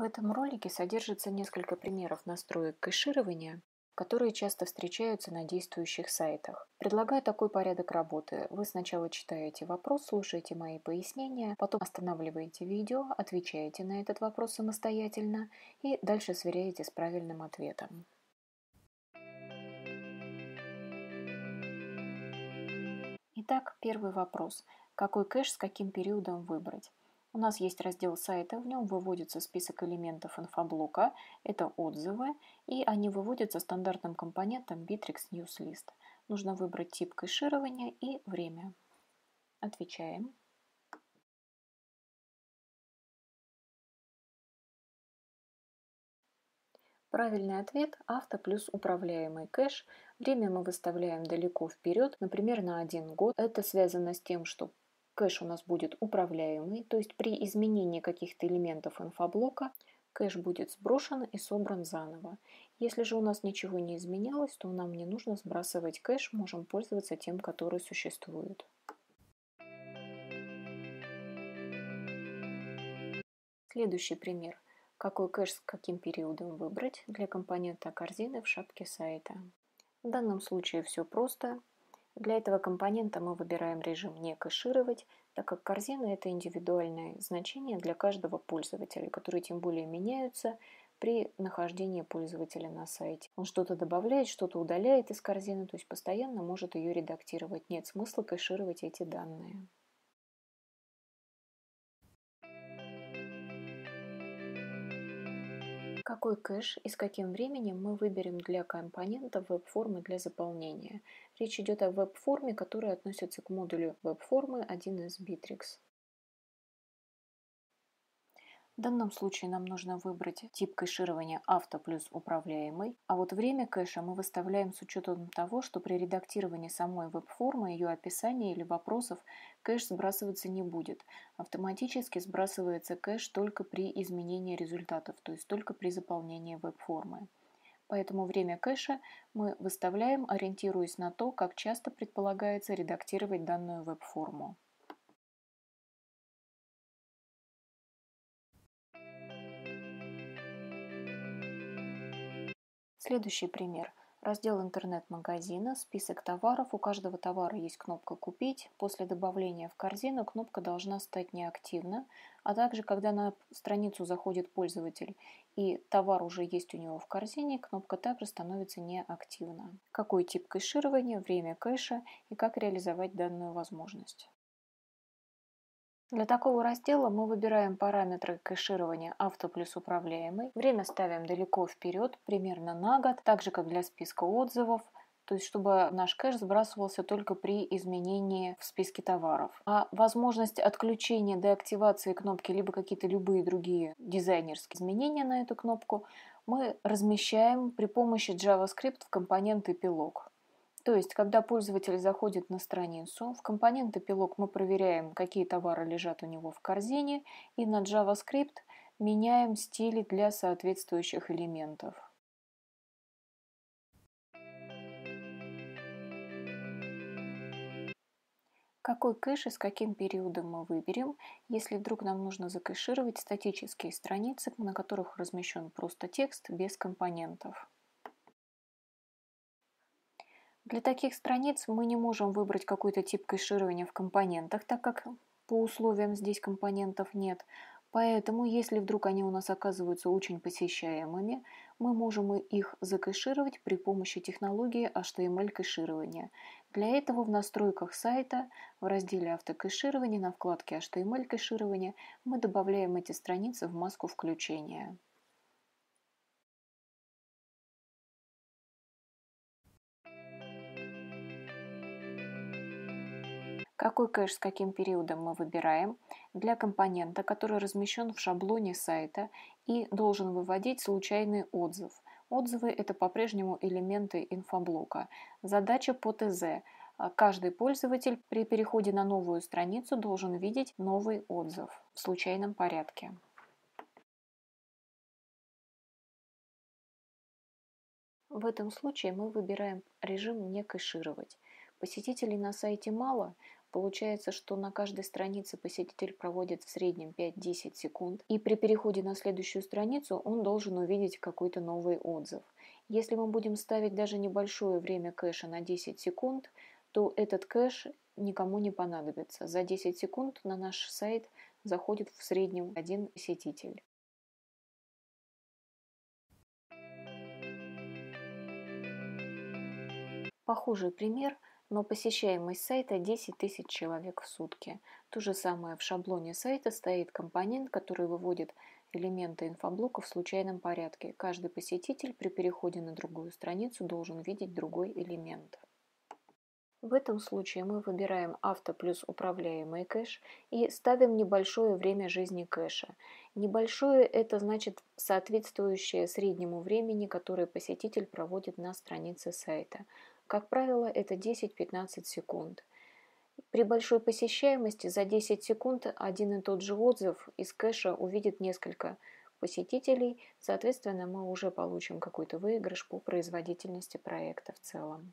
В этом ролике содержится несколько примеров настроек кэширования, которые часто встречаются на действующих сайтах. Предлагаю такой порядок работы. Вы сначала читаете вопрос, слушаете мои пояснения, потом останавливаете видео, отвечаете на этот вопрос самостоятельно и дальше сверяете с правильным ответом. Итак, первый вопрос. Какой кэш с каким периодом выбрать? У нас есть раздел сайта, в нем выводится список элементов инфоблока, это отзывы, и они выводятся стандартным компонентом Bittrex List. Нужно выбрать тип кэширования и время. Отвечаем. Правильный ответ – авто плюс управляемый кэш. Время мы выставляем далеко вперед, например, на один год. Это связано с тем, что Кэш у нас будет управляемый, то есть при изменении каких-то элементов инфоблока кэш будет сброшен и собран заново. Если же у нас ничего не изменялось, то нам не нужно сбрасывать кэш, можем пользоваться тем, который существует. Следующий пример. Какой кэш с каким периодом выбрать для компонента корзины в шапке сайта. В данном случае все просто. Для этого компонента мы выбираем режим «Не кэшировать», так как корзина – это индивидуальное значение для каждого пользователя, которые тем более меняются при нахождении пользователя на сайте. Он что-то добавляет, что-то удаляет из корзины, то есть постоянно может ее редактировать. Нет смысла кэшировать эти данные. Какой кэш и с каким временем мы выберем для компонента веб-формы для заполнения. Речь идет о веб-форме, которая относится к модулю веб-формы 1 из Bittrex. В данном случае нам нужно выбрать тип кэширования авто плюс управляемый, а вот время кэша мы выставляем с учетом того, что при редактировании самой веб-формы, ее описания или вопросов кэш сбрасываться не будет. Автоматически сбрасывается кэш только при изменении результатов, то есть только при заполнении веб-формы. Поэтому время кэша мы выставляем, ориентируясь на то, как часто предполагается редактировать данную веб-форму. Следующий пример. Раздел интернет-магазина, список товаров. У каждого товара есть кнопка «Купить». После добавления в корзину кнопка должна стать неактивна, а также, когда на страницу заходит пользователь и товар уже есть у него в корзине, кнопка также становится неактивна. Какой тип кэширования, время кэша и как реализовать данную возможность. Для такого раздела мы выбираем параметры кэширования авто плюс управляемый. Время ставим далеко вперед, примерно на год, так же как для списка отзывов. То есть, чтобы наш кэш сбрасывался только при изменении в списке товаров. А возможность отключения, деактивации кнопки, либо какие-то любые другие дизайнерские изменения на эту кнопку мы размещаем при помощи JavaScript в компоненты пилок. То есть, когда пользователь заходит на страницу, в компоненты пилок мы проверяем, какие товары лежат у него в корзине, и на JavaScript меняем стили для соответствующих элементов. Какой кэш и с каким периодом мы выберем, если вдруг нам нужно закэшировать статические страницы, на которых размещен просто текст без компонентов. Для таких страниц мы не можем выбрать какой-то тип кэширования в компонентах, так как по условиям здесь компонентов нет. Поэтому, если вдруг они у нас оказываются очень посещаемыми, мы можем их закэшировать при помощи технологии HTML-кэширования. Эм Для этого в настройках сайта в разделе «Автокэширование» на вкладке «HTML-кэширование» эм мы добавляем эти страницы в маску включения. какой кэш с каким периодом мы выбираем для компонента, который размещен в шаблоне сайта и должен выводить случайный отзыв. Отзывы – это по-прежнему элементы инфоблока. Задача по ТЗ Каждый пользователь при переходе на новую страницу должен видеть новый отзыв в случайном порядке. В этом случае мы выбираем режим «Не кэшировать». Посетителей на сайте мало, Получается, что на каждой странице посетитель проводит в среднем 5-10 секунд, и при переходе на следующую страницу он должен увидеть какой-то новый отзыв. Если мы будем ставить даже небольшое время кэша на 10 секунд, то этот кэш никому не понадобится. За 10 секунд на наш сайт заходит в среднем один посетитель. Похожий пример – но посещаемость сайта 10 тысяч человек в сутки. То же самое в шаблоне сайта стоит компонент, который выводит элементы инфоблока в случайном порядке. Каждый посетитель при переходе на другую страницу должен видеть другой элемент. В этом случае мы выбираем авто плюс управляемый кэш и ставим небольшое время жизни кэша. Небольшое – это значит соответствующее среднему времени, которое посетитель проводит на странице сайта. Как правило, это 10-15 секунд. При большой посещаемости за 10 секунд один и тот же отзыв из кэша увидит несколько посетителей, соответственно, мы уже получим какой-то выигрыш по производительности проекта в целом.